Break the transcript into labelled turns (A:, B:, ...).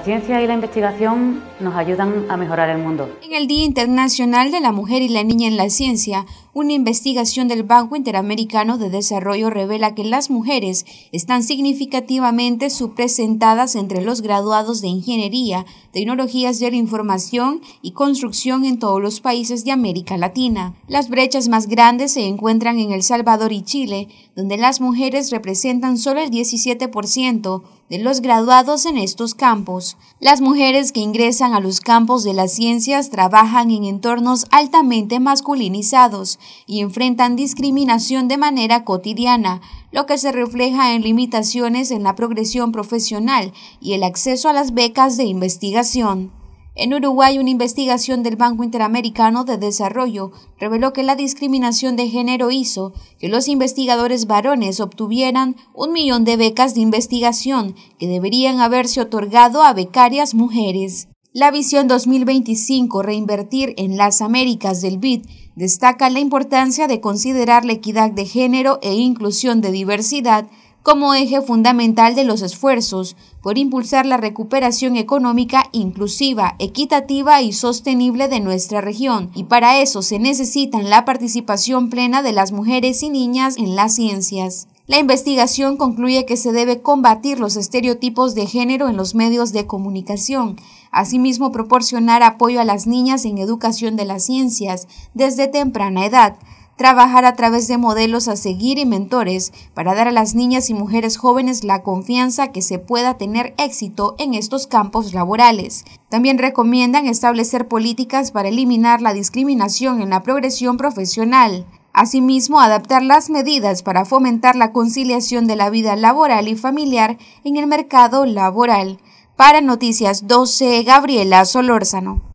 A: La ciencia y la investigación nos ayudan a mejorar el mundo. En el Día Internacional de la Mujer y la Niña en la Ciencia, una investigación del Banco Interamericano de Desarrollo revela que las mujeres están significativamente supresentadas entre los graduados de Ingeniería, Tecnologías de la Información y Construcción en todos los países de América Latina. Las brechas más grandes se encuentran en El Salvador y Chile, donde las mujeres representan solo el 17% de los graduados en estos campos. Las mujeres que ingresan a los campos de las ciencias trabajan en entornos altamente masculinizados y enfrentan discriminación de manera cotidiana, lo que se refleja en limitaciones en la progresión profesional y el acceso a las becas de investigación. En Uruguay, una investigación del Banco Interamericano de Desarrollo reveló que la discriminación de género hizo que los investigadores varones obtuvieran un millón de becas de investigación que deberían haberse otorgado a becarias mujeres. La visión 2025 Reinvertir en las Américas del BID destaca la importancia de considerar la equidad de género e inclusión de diversidad como eje fundamental de los esfuerzos por impulsar la recuperación económica inclusiva, equitativa y sostenible de nuestra región, y para eso se necesita la participación plena de las mujeres y niñas en las ciencias. La investigación concluye que se debe combatir los estereotipos de género en los medios de comunicación, asimismo proporcionar apoyo a las niñas en educación de las ciencias desde temprana edad, trabajar a través de modelos a seguir y mentores para dar a las niñas y mujeres jóvenes la confianza que se pueda tener éxito en estos campos laborales. También recomiendan establecer políticas para eliminar la discriminación en la progresión profesional. Asimismo, adaptar las medidas para fomentar la conciliación de la vida laboral y familiar en el mercado laboral. Para Noticias 12, Gabriela Solórzano.